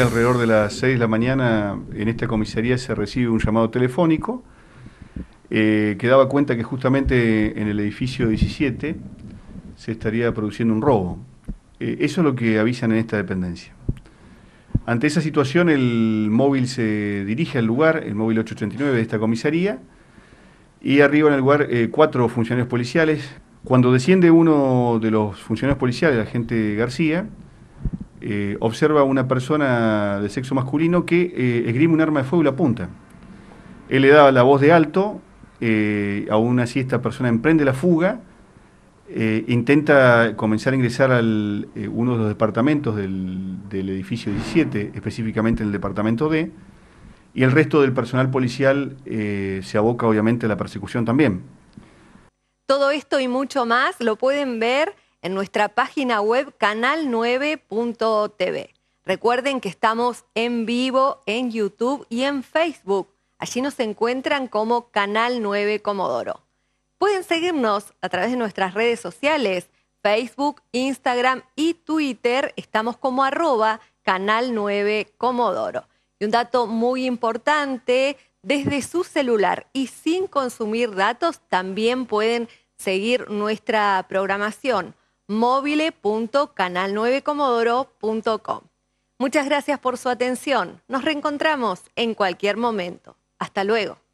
Alrededor de las 6 de la mañana en esta comisaría se recibe un llamado telefónico eh, que daba cuenta que justamente en el edificio 17 se estaría produciendo un robo. Eh, eso es lo que avisan en esta dependencia. Ante esa situación el móvil se dirige al lugar, el móvil 839 de esta comisaría, y arriba en el lugar eh, cuatro funcionarios policiales. Cuando desciende uno de los funcionarios policiales, el agente García, eh, observa a una persona de sexo masculino que eh, esgrime un arma de fuego y la apunta. Él le da la voz de alto, eh, aún así esta persona emprende la fuga, intenta comenzar a ingresar a uno de los departamentos del, del edificio 17, específicamente en el departamento D, y el resto del personal policial se aboca obviamente a la persecución también. Todo esto y mucho más lo pueden ver en nuestra página web canal9.tv. Recuerden que estamos en vivo en YouTube y en Facebook. Allí nos encuentran como Canal 9 Comodoro. Pueden seguirnos a través de nuestras redes sociales, Facebook, Instagram y Twitter. Estamos como arroba Canal 9 Comodoro. Y un dato muy importante, desde su celular y sin consumir datos también pueden seguir nuestra programación mobile.canal9comodoro.com. Muchas gracias por su atención. Nos reencontramos en cualquier momento. Hasta luego.